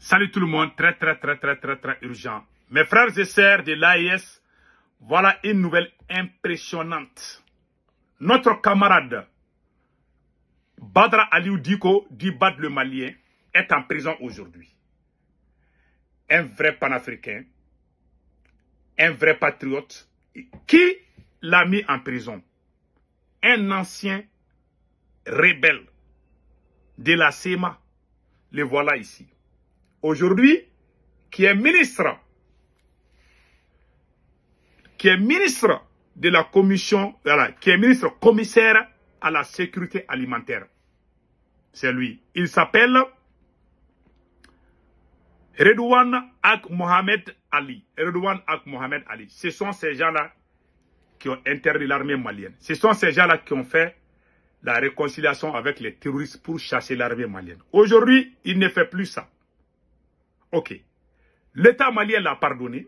Salut tout le monde, très très très très très très urgent. Mes frères et sœurs de l'AIS, voilà une nouvelle impressionnante. Notre camarade Badra Aliou Diko, du Bad le Malien, est en prison aujourd'hui. Un vrai panafricain, un vrai patriote. Qui l'a mis en prison Un ancien rebelle de la SEMA. Le voilà ici aujourd'hui, qui est ministre, qui est ministre de la commission, voilà, qui est ministre commissaire à la sécurité alimentaire. C'est lui. Il s'appelle Redouane Ak Mohamed Ali. Redouane Ak Mohamed Ali. Ce sont ces gens-là qui ont interdit l'armée malienne. Ce sont ces gens-là qui ont fait la réconciliation avec les terroristes pour chasser l'armée malienne. Aujourd'hui, il ne fait plus ça. Ok. L'État malien l'a pardonné.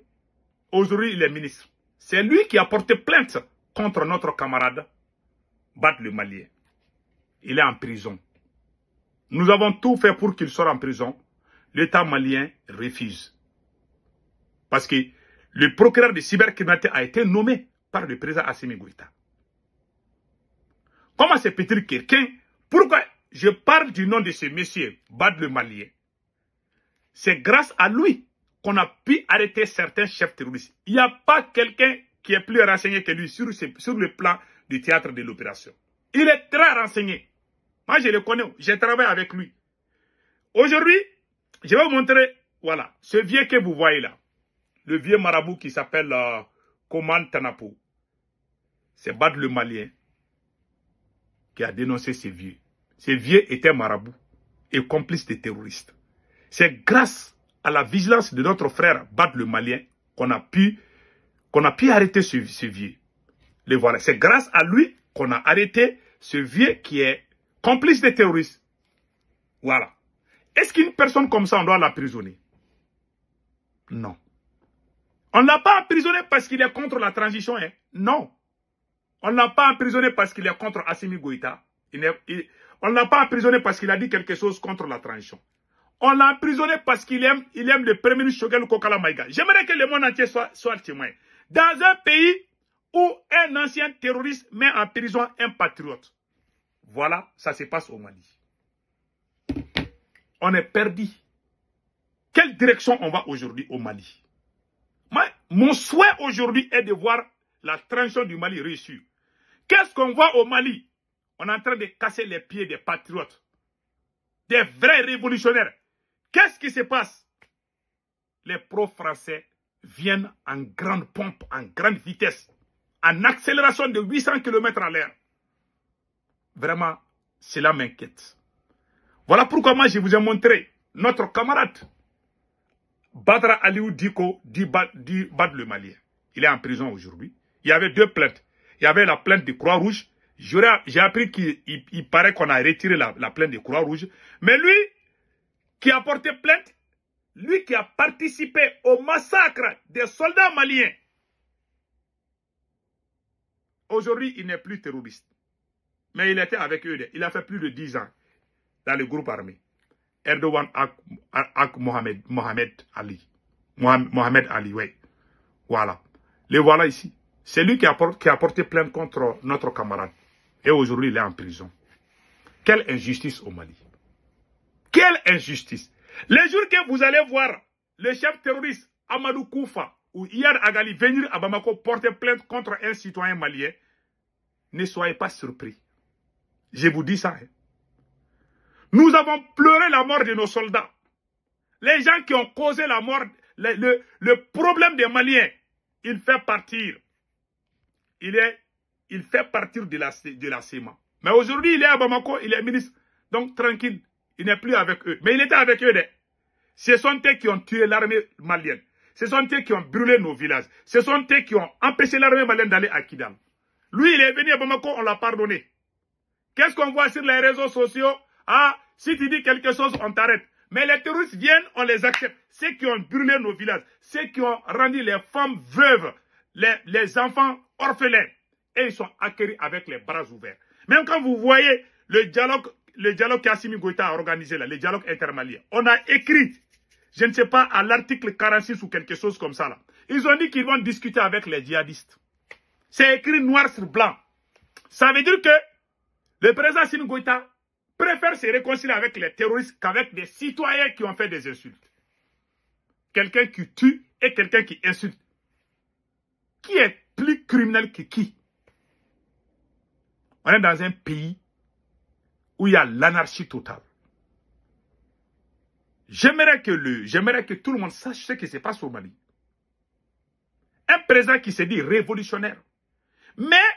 Aujourd'hui, il est ministre. C'est lui qui a porté plainte contre notre camarade Badle le Malien. Il est en prison. Nous avons tout fait pour qu'il sorte en prison. L'État malien refuse. Parce que le procureur de cybercriminalité a été nommé par le président Assimi Goïta. Comment se peut-il quelqu'un Pourquoi je parle du nom de ce monsieur, Bad le Malien c'est grâce à lui qu'on a pu arrêter certains chefs terroristes. Il n'y a pas quelqu'un qui est plus renseigné que lui sur, le plan du théâtre de l'opération. Il est très renseigné. Moi, je le connais. J'ai travaillé avec lui. Aujourd'hui, je vais vous montrer, voilà, ce vieux que vous voyez là. Le vieux marabout qui s'appelle euh, Coman Koman Tanapo. C'est Bad le Malien qui a dénoncé ce vieux. Ce vieux était marabout et complice des terroristes. C'est grâce à la vigilance de notre frère Bad le Malien qu'on a pu, qu'on a pu arrêter ce, vieux. Les voilà. C'est grâce à lui qu'on a arrêté ce vieux qui est complice des terroristes. Voilà. Est-ce qu'une personne comme ça, on doit l'emprisonner Non. On ne l'a pas emprisonné parce qu'il est contre la transition. Hein? Non. On ne l'a pas emprisonné parce qu'il est contre Assimi Goïta. on ne l'a pas emprisonné parce qu'il a dit quelque chose contre la transition. On l'a emprisonné parce qu'il aime, il aime le premier ministre Shogel Kokala Maïga. J'aimerais que le monde entier soit, soit témoin. Dans un pays où un ancien terroriste met en prison un patriote. Voilà, ça se passe au Mali. On est perdu. Quelle direction on va aujourd'hui au Mali Mon souhait aujourd'hui est de voir la transition du Mali reçue. Qu'est-ce qu'on voit au Mali On est en train de casser les pieds des patriotes, des vrais révolutionnaires, Qu'est-ce qui se passe Les pro-français viennent en grande pompe, en grande vitesse, en accélération de 800 km à l'air. Vraiment, cela m'inquiète. Voilà pourquoi moi je vous ai montré notre camarade Badra Aliou Diko du Bad, le Malien. Il est en prison aujourd'hui. Il y avait deux plaintes. Il y avait la plainte de Croix-Rouge. J'ai appris qu'il paraît qu'on a retiré la, la plainte de Croix-Rouge. Mais lui, qui a porté plainte, lui qui a participé au massacre des soldats maliens, aujourd'hui, il n'est plus terroriste. Mais il était avec eux. Il a fait plus de 10 ans dans le groupe armé. Erdogan Ak, Mohamed, Ali. Mohamed, Ali, oui. Voilà. Les voilà ici. C'est lui qui a porté plainte contre notre camarade. Et aujourd'hui, il est en prison. Quelle injustice au Mali. Quelle injustice Les jours que vous allez voir le chef terroriste Amadou Koufa ou Iyad Agali venir à Bamako porter plainte contre un citoyen malien, ne soyez pas surpris. Je vous dis ça. Hein. Nous avons pleuré la mort de nos soldats. Les gens qui ont causé la mort, le, problème des Maliens, il fait partir. Il, est, il fait partir de la, de Mais aujourd'hui, il est à Bamako, il est ministre. Donc, tranquille. Il n'est plus avec eux. Mais il était avec eux. Ce sont eux qui ont tué l'armée malienne. Ce sont eux qui ont brûlé nos villages. Ce sont eux qui ont empêché l'armée malienne d'aller à Kidal. Lui, il est venu à Bamako, on l'a pardonné. Qu'est-ce qu'on voit sur les réseaux sociaux Ah, si tu dis quelque chose, on t'arrête. Mais les terroristes viennent, on les accepte. Ceux qui ont brûlé nos villages, ceux qui ont rendu les femmes veuves, les, les enfants orphelins, et ils sont acquéris avec les bras ouverts. Même quand vous voyez le dialogue le dialogue qu'Assimi Goïta a organisé là, le dialogue intermalien, on a écrit, je ne sais pas, à l'article 46 ou quelque chose comme ça là. Ils ont dit qu'ils vont discuter avec les djihadistes. C'est écrit noir sur blanc. Ça veut dire que le président Assimi Goïta préfère se réconcilier avec les terroristes qu'avec des citoyens qui ont fait des insultes. Quelqu'un qui tue et quelqu'un qui insulte. Qui est plus criminel que qui On est dans un pays où il y a l'anarchie totale. J'aimerais que, j'aimerais que tout le monde sache ce qui se passe au Mali. Un président qui se dit révolutionnaire, mais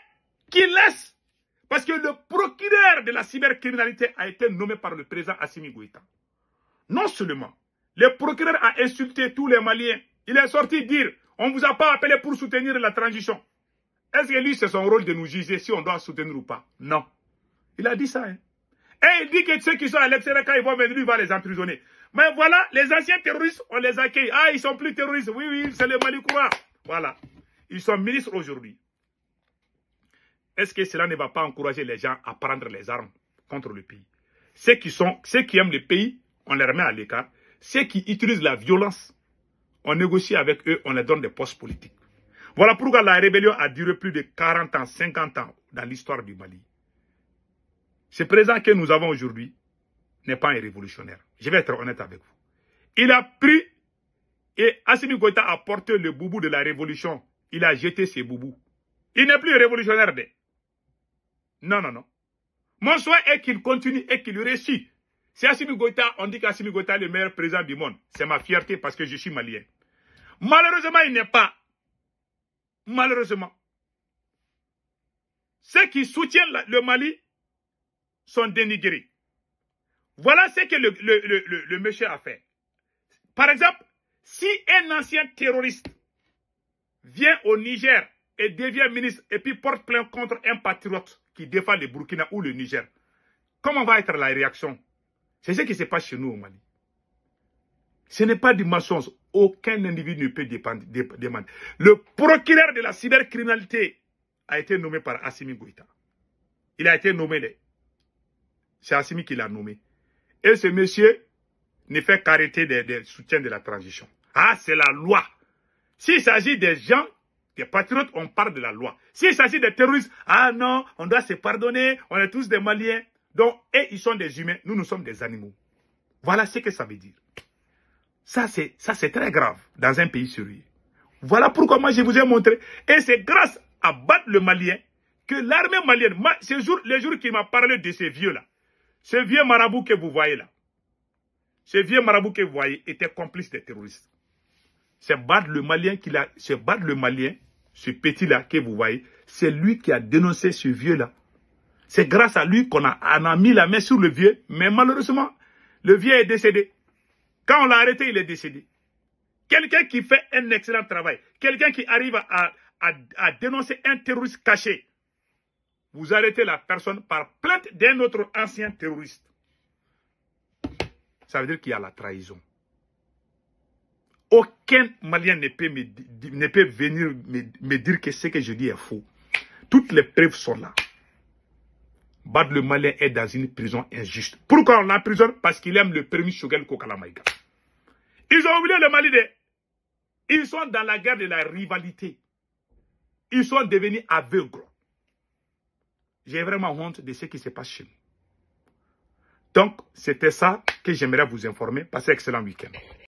qui laisse, parce que le procureur de la cybercriminalité a été nommé par le président Assimi Goïta. Non seulement, le procureur a insulté tous les Maliens. Il est sorti dire, on ne vous a pas appelé pour soutenir la transition. Est-ce que lui, c'est son rôle de nous juger si on doit soutenir ou pas Non. Il a dit ça. Hein. Et il dit que ceux qui sont à l'extérieur, quand ils vont venir, il va les emprisonner. Mais voilà, les anciens terroristes, on les accueille. Ah, ils sont plus terroristes. Oui, oui, c'est le mali quoi Voilà. Ils sont ministres aujourd'hui. Est-ce que cela ne va pas encourager les gens à prendre les armes contre le pays Ceux qui, sont, ceux qui aiment le pays, on les remet à l'écart. Ceux qui utilisent la violence, on négocie avec eux, on leur donne des postes politiques. Voilà pourquoi la rébellion a duré plus de 40 ans, 50 ans dans l'histoire du Mali. Ce président que nous avons aujourd'hui n'est pas un révolutionnaire. Je vais être honnête avec vous. Il a pris et Assimi Goïta a porté le boubou de la révolution. Il a jeté ses boubous. Il n'est plus révolutionnaire. mais Non, non, non. Mon souhait est qu'il continue et qu'il réussisse. C'est Assimi Goïta, on dit qu'Assimi Goïta est le meilleur président du monde. C'est ma fierté parce que je suis malien. Malheureusement, il n'est pas. Malheureusement. Ceux qui soutiennent le Mali sont dénigrés. Voilà ce que le, le, monsieur a fait. Par exemple, si un ancien terroriste vient au Niger et devient ministre et puis porte plainte contre un patriote qui défend le Burkina ou le Niger, comment va être la réaction C'est ce qui se passe chez nous au Mali. Ce n'est pas du mensonge. Aucun individu ne peut dépendre, demander. Le procureur de la cybercriminalité a été nommé par Assimi Goïta. Il a été nommé c'est Assimi qui l'a nommé. Et ce monsieur ne fait qu'arrêter des, soutiens de la transition. Ah, c'est la loi. S'il s'agit des gens, des patriotes, on parle de la loi. S'il s'agit des terroristes, ah non, on doit se pardonner, on est tous des Maliens. Donc, et ils sont des humains, nous, nous sommes des animaux. Voilà ce que ça veut dire. Ça, c'est, ça, c'est très grave dans un pays sérieux. Voilà pourquoi moi, je vous ai montré. Et c'est grâce à battre le Malien que l'armée malienne, ce jour, le jour qu'il m'a parlé de ces vieux-là, ce vieux marabout que vous voyez là, ce vieux marabout que vous voyez était complice des terroristes. C'est Bad le Malien qui le Malien, ce petit-là que vous voyez, c'est lui qui a dénoncé ce vieux-là. C'est grâce à lui qu'on a, mis la main sur le vieux, mais malheureusement, le vieux est décédé. Quand on l'a arrêté, il est décédé. Quelqu'un qui fait un excellent travail, quelqu'un qui arrive à, à dénoncer un terroriste caché, vous arrêtez la personne par plainte d'un autre ancien terroriste. Ça veut dire qu'il y a la trahison. Aucun Malien ne peut, ne venir me, dire que ce que je dis est faux. Toutes les preuves sont là. Bad le Malien est dans une prison injuste. Pourquoi on l'emprisonne Parce qu'il aime le permis Shogel Kokalamaïga. Ils ont oublié le Mali. Ils sont dans la guerre de la rivalité. Ils sont devenus aveugles. J'ai vraiment honte de ce qui se passe chez nous. Donc, c'était ça que j'aimerais vous informer. Passez un excellent week-end.